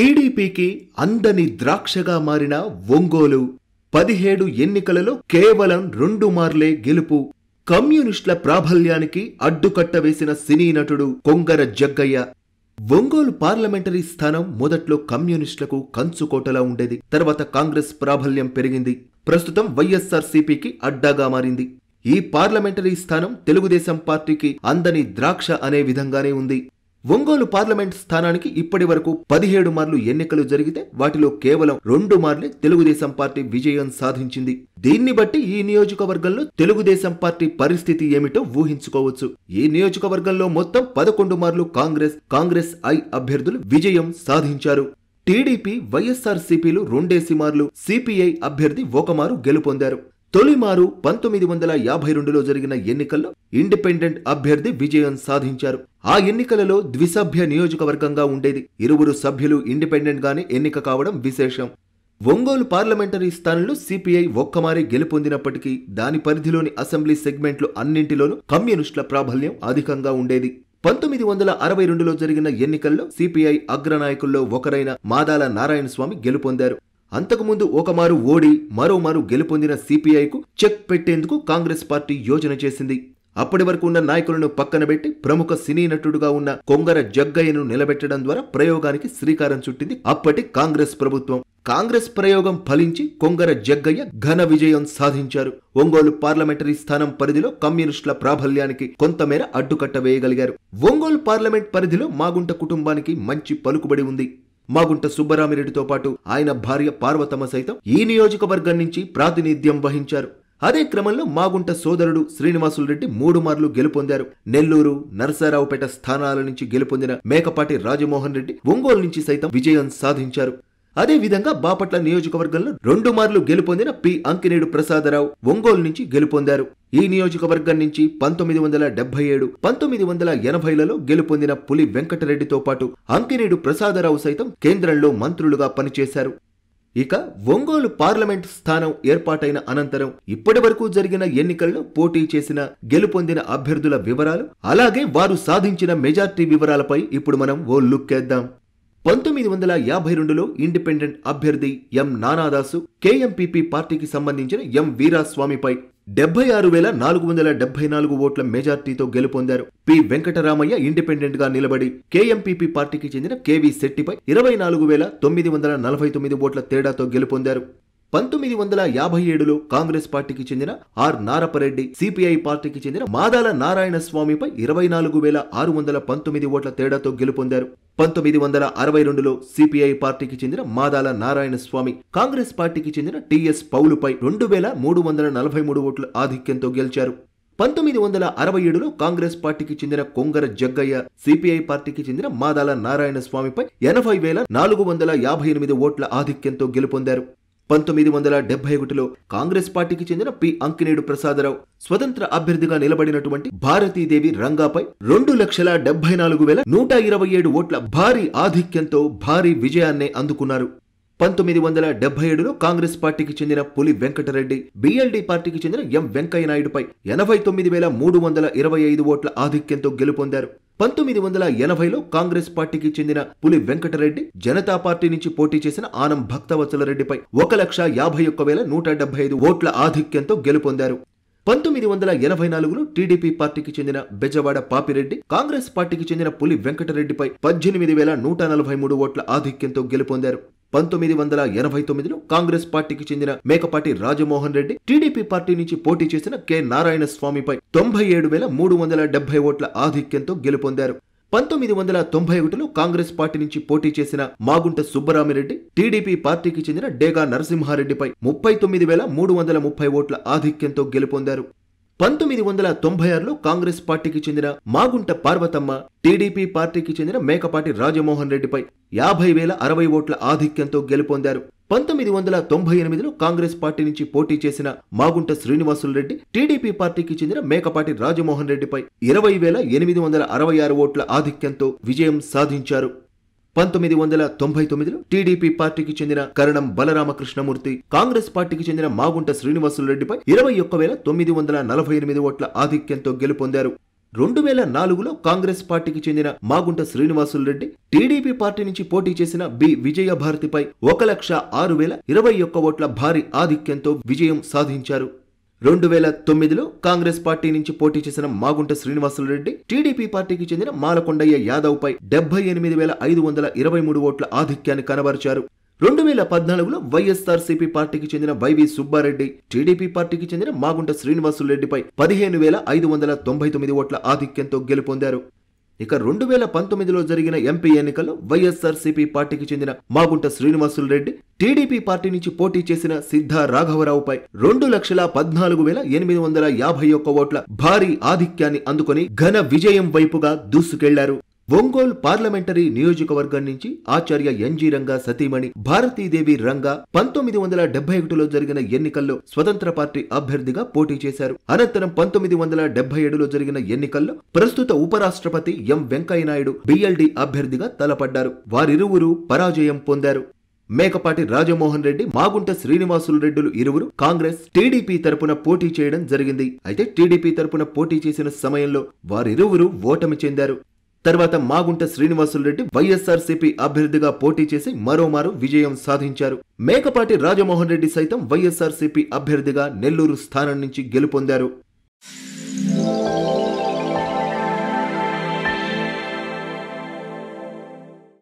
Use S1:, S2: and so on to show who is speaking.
S1: టీడీపీకి అందని ద్రాక్షగా మారిన ఒంగోలు పదిహేడు ఎన్నికలలో కేవలం రెండు మార్లే గెలుపు కమ్యూనిస్టుల ప్రాబల్యానికి అడ్డుకట్ట వేసిన సినీ నటుడు కొంగర జగ్గయ్య ఒంగోలు పార్లమెంటరీ స్థానం మొదట్లో కమ్యూనిస్టులకు కంచుకోటలా ఉండేది తర్వాత కాంగ్రెస్ ప్రాబల్యం పెరిగింది ప్రస్తుతం వైఎస్ఆర్ సిపికి అడ్డాగా మారింది ఈ పార్లమెంటరీ స్థానం తెలుగుదేశం పార్టీకి అందని ద్రాక్ష అనే విధంగానే ఉంది ఒంగోలు పార్లమెంట్ స్థానానికి ఇప్పటి వరకు పదిహేడు మార్లు ఎన్నికలు జరిగితే వాటిలో కేవలం రెండు మార్లే తెలుగుదేశం పార్టీ విజయం సాధించింది దీన్ని బట్టి ఈ నియోజకవర్గంలో తెలుగుదేశం పార్టీ పరిస్థితి ఏమిటో ఊహించుకోవచ్చు ఈ నియోజకవర్గంలో మొత్తం పదకొండు మార్లు కాంగ్రెస్ కాంగ్రెస్ ఐ అభ్యర్థులు విజయం సాధించారు టీడీపీ వైఎస్ఆర్ సిపిలు రెండేసి మార్లు సిపిఐ అభ్యర్థి ఒకమారు గెలుపొందారు తొలిమారు పంతొమ్మిది వందల యాభై రెండులో జరిగిన ఎన్నికల్లో ఇండిపెండెంట్ అభ్యర్థి విజయం సాధించారు ఆ ఎన్నికలలో ద్విసభ్య నియోజకవర్గంగా ఉండేది ఇరువురు సభ్యులు ఇండిపెండెంట్ గానే ఎన్నిక కావడం విశేషం ఒంగోలు పార్లమెంటరీ స్థానంలో సిపిఐ ఒక్కమారే గెలుపొందినప్పటికీ దాని పరిధిలోని అసెంబ్లీ సెగ్మెంట్లు అన్నింటిలోనూ కమ్యూనిస్టుల ప్రాబల్యం అధికంగా ఉండేది పంతొమ్మిది వందల అరవై రెండులో జరిగిన ఎన్నికల్లో సిపిఐ అగ్రనాయకుల్లో ఒకరైన మాదాల నారాయణ స్వామి గెలుపొందారు అంతకుముందు ఒకమారు ఓడి మరోమారు గెలుపొందిన సిపిఐకు చెక్ పెట్టేందుకు కాంగ్రెస్ పార్టీ యోజన చేసింది అప్పటి వరకు ఉన్న నాయకులను పక్కన పెట్టి ప్రముఖ సినీ నటుడుగా ఉన్న కొంగర జగ్గయ్యను నిలబెట్టడం ద్వారా ప్రయోగానికి శ్రీకారం చుట్టింది అప్పటి కాంగ్రెస్ ప్రభుత్వం కాంగ్రెస్ ప్రయోగం ఫలించి కొంగర జగ్గయ్య ఘన విజయం సాధించారు ఒంగోలు పార్లమెంటరీ స్థానం పరిధిలో కమ్యూనిస్టుల ప్రాబల్యానికి కొంతమేర అడ్డుకట్ట వేయగలిగారు ఒంగోలు పార్లమెంట్ పరిధిలో మాగుంట కుటుంబానికి మంచి పలుకుబడి ఉంది మాగుంట సుబ్బరామిరెడ్డితో పాటు ఆయన భార్య పార్వతమ్మ సైతం ఈ నియోజకవర్గం నుంచి ప్రాతినిధ్యం వహించారు అదే క్రమంలో మాగుంట సోదరుడు శ్రీనివాసులరెడ్డి రెడ్డి మూడు మార్లు గెలుపొందారు నెల్లూరు నరసారావుపేట స్థానాల నుంచి గెలుపొందిన మేకపాటి రాజమోహన్ రెడ్డి ఒంగోలు నుంచి సైతం విజయం సాధించారు అదే విధంగా బాపట్ల నియోజకవర్గంలో రెండు మార్లు గెలుపొందిన పి అంకినేడు ప్రసాదరావు ఒంగోలు నుంచి గెలుపొందారు ఈ నియోజకవర్గం నుంచి పంతొమ్మిది వందల డెబ్బై ఏడు పంతొమ్మిది వందల ఎనభైలలో గెలుపొందిన పులి వెంకటరెడ్డితో పాటు అంకినేడు ప్రసాదరావు సైతం కేంద్రంలో మంత్రులుగా పనిచేశారు ఇక ఒంగోలు పార్లమెంట్ స్థానం ఏర్పాటైన అనంతరం ఇప్పటి వరకు జరిగిన ఎన్నికల్లో పోటీ చేసిన గెలుపొందిన అభ్యర్థుల వివరాలు అలాగే వారు సాధించిన మెజార్టీ వివరాలపై ఇప్పుడు మనం ఓ లుక్ వేద్దాం పంతొమ్మిది వందల యాభై రెండులో ఇండిపెండెంట్ అభ్యర్థి ఎం నానాదాసు కేఎంపీపీ పార్టీకి సంబంధించిన ఎం వీరాస్వామిపై డెబ్బై ఆరు వేల నాలుగు వందల డెబ్బై నాలుగు ఓట్ల మెజార్టీతో గెలుపొందారు పి వెంకటరామయ్య ఇండిపెండెంట్ గా నిలబడి కేఎంపీపీ పార్టీకి చెందిన కేవీ శెట్టిపై ఇరవై నాలుగు వేల తొమ్మిది వందల నలభై తొమ్మిది ఓట్ల తేడాతో గెలుపొందారు పంతొమ్మిది వందల యాభై ఏడులో కాంగ్రెస్ పార్టీకి చెందిన ఆర్ నారపరెడ్డి సిపిఐ పార్టీకి చెందిన మాదాల నారాయణ స్వామిపై ఇరవై నాలుగు వేల ఆరు వందల పంతొమ్మిది ఓట్ల తేడాతో గెలుపొందారు పంతొమ్మిది వందల అరవై రెండులో సిపిఐ పార్టీకి చెందిన మాదాల నారాయణ స్వామి కాంగ్రెస్ పార్టీకి చెందిన టిఎస్ పౌలుపై రెండు వేల మూడు వందల నలభై మూడు ఓట్ల ఆధిక్యంతో గెలిచారు పంతొమ్మిది వందల అరవై ఏడులో కాంగ్రెస్ పార్టీకి చెందిన కొంగర జగ్గయ్య సిపిఐ పార్టీకి చెందిన మాదాల నారాయణ స్వామిపై ఎనభై వేల నాలుగు వందల యాభై ఎనిమిది ఓట్ల ఆధిక్యంతో గెలుపొందారు పంతొమ్మిది వందల డెబ్బై ఒకటిలో కాంగ్రెస్ పార్టీకి చెందిన పి అంకినేడు ప్రసాదరావు స్వతంత్ర అభ్యర్థిగా నిలబడినటువంటి భారతీదేవి రంగాపై రెండు లక్షల డెబ్బై నాలుగు వేల నూట ఇరవై ఏడు ఓట్ల భారీ ఆధిక్యంతో భారీ విజయాన్నే అందుకున్నారు పంతొమ్మిది వందల డెబ్బై ఏడులో కాంగ్రెస్ పార్టీకి చెందిన పులి వెంకటరెడ్డి బిఎల్డి పార్టీకి చెందిన ఎం వెంకయ్య నాయుడుపై ఎనభై తొమ్మిది వేల మూడు వందల ఇరవై ఐదు ఓట్ల ఆధిక్యంతో గెలుపొందారు పంతొమ్మిది వందల ఎనభైలో కాంగ్రెస్ పార్టీకి చెందిన పులి వెంకటరెడ్డి జనతా పార్టీ నుంచి పోటీ చేసిన ఆనం భక్తవత్సలరెడ్డిపై ఒక లక్ష యాభై ఒక్క వేల నూట డెబ్బై ఐదు ఓట్ల ఆధిక్యంతో గెలుపొందారు పంతొమ్మిది వందల ఎనభై నాలుగులో టీడీపీ పార్టీకి చెందిన బెజవాడ పాపిరెడ్డి కాంగ్రెస్ పార్టీకి చెందిన పులి వెంకటరెడ్డిపై పద్దెనిమిది వేల నూట నలభై మూడు ఓట్ల ఆధిక్యంతో గెలుపొందారు పంతొమ్మిది వందల ఎనభై తొమ్మిదిలో కాంగ్రెస్ పార్టీకి చెందిన మేకపాటి రాజమోహన్ రెడ్డి టీడీపీ పార్టీ నుంచి పోటీ చేసిన కె నారాయణ స్వామిపై తొంభై ఏడు వేల మూడు వందల డెబ్బై ఓట్ల ఆధిక్యంతో గెలుపొందారు పంతొమ్మిది వందల తొంభై ఒకటిలో కాంగ్రెస్ పార్టీ నుంచి పోటీ చేసిన మాగుంట సుబ్బరామిరెడ్డి టీడీపీ పార్టీకి చెందిన డేగా నరసింహారెడ్డిపై ముప్పై తొమ్మిది వేల మూడు వందల ముప్పై ఓట్ల ఆధిక్యంతో గెలుపొందారు పంతొమ్మిది వందల తొంభై ఆరులో కాంగ్రెస్ పార్టీకి చెందిన మాగుంట పార్వతమ్మ టీడీపీ పార్టీకి చెందిన మేకపాటి రాజమోహన్ రెడ్డిపై యాభై వేల అరవై ఓట్ల ఆధిక్యంతో గెలుపొందారు పంతొమ్మిది వందల తొంభై ఎనిమిదిలో కాంగ్రెస్ పార్టీ నుంచి పోటీ చేసిన మాగుంట శ్రీనివాసులు రెడ్డి టీడీపీ పార్టీకి చెందిన మేకపాటి రాజమోహన్ రెడ్డిపై ఇరవై వేల ఎనిమిది వందల అరవై ఆరు ఓట్ల ఆధిక్యంతో విజయం సాధించారు పంతొమ్మిది వందల తొంభై తొమ్మిదిలో టీడీపీ పార్టీకి చెందిన కరణం బలరామకృష్ణమూర్తి కాంగ్రెస్ పార్టీకి చెందిన మాగుంట శ్రీనివాసులరెడ్డిపై ఇరవై ఒక్క వేల తొమ్మిది వందల నలభై ఎనిమిది ఓట్ల ఆధిక్యంతో గెలుపొందారు రెండు వేల నాలుగులో కాంగ్రెస్ పార్టీకి చెందిన మాగుంట శ్రీనివాసులరెడ్డి టీడీపీ పార్టీ నుంచి పోటీ చేసిన బి విజయభారతిపై ఒక లక్ష ఆరు వేల ఇరవై ఒక్క ఓట్ల భారీ ఆధిక్యంతో విజయం సాధించారు రెండు వేల తొమ్మిదిలో కాంగ్రెస్ పార్టీ నుంచి పోటీ చేసిన మాగుంట శ్రీనివాసులరెడ్డి టీడీపీ పార్టీకి చెందిన మాలకొండయ్య యాదవ్ పై డెబ్బై ఎనిమిది వేల ఐదు వందల ఇరవై మూడు ఓట్ల ఆధిక్యాన్ని కనబరిచారు రెండు వేల పద్నాలుగులో సిపి పార్టీకి చెందిన వైవి సుబ్బారెడ్డి టీడీపీ పార్టీకి చెందిన మాగుంట శ్రీనివాసులరెడ్డిపై పదిహేను వేల ఐదు వందల తొంభై తొమ్మిది ఓట్ల ఆధిక్యంతో గెలుపొందారు ఇక రెండు వేల పంతొమ్మిదిలో జరిగిన ఎంపీ ఎన్నికల్లో వైఎస్ఆర్సీపీ పార్టీకి చెందిన మాగుంట శ్రీనివాసులు రెడ్డి టీడీపీ పార్టీ నుంచి పోటీ చేసిన సిద్ధ రాఘవరావుపై రెండు లక్షల పద్నాలుగు వేల ఎనిమిది వందల యాభై ఒక్క ఓట్ల భారీ ఆధిక్యాన్ని అందుకుని ఘన విజయం వైపుగా దూసుకెళ్లారు ఒంగోలు పార్లమెంటరీ నియోజకవర్గం నుంచి ఆచార్య ఎన్జీ రంగా సతీమణి భారతీదేవి రంగా పంతొమ్మిది వందల డెబ్బై ఒకటిలో జరిగిన ఎన్నికల్లో స్వతంత్ర పార్టీ అభ్యర్థిగా పోటీ చేశారు అనంతరం పంతొమ్మిది వందల డెబ్బై ఏడులో జరిగిన ఎన్నికల్లో ప్రస్తుత ఉపరాష్ట్రపతి ఎం వెంకయ్యనాయుడు బిఎల్డి అభ్యర్థిగా తలపడ్డారు వారిరువురు పరాజయం పొందారు మేకపాటి రాజమోహన్ రెడ్డి మాగుంట శ్రీనివాసులు రెడ్డిలు ఇరువురు కాంగ్రెస్ టీడీపీ తరపున పోటీ చేయడం జరిగింది అయితే టీడీపీ తరపున పోటీ చేసిన సమయంలో వారిరువురు ఓటమి చెందారు తర్వాత మాగుంట శ్రీనివాసులరెడ్డి వైఎస్ఆర్సీపీ అభ్యర్థిగా పోటీ చేసి మరోమారు విజయం సాధించారు మేకపాటి రాజమోహన్ రెడ్డి సైతం వైఎస్ఆర్సీపీ అభ్యర్థిగా నెల్లూరు స్థానం నుంచి గెలుపొందారు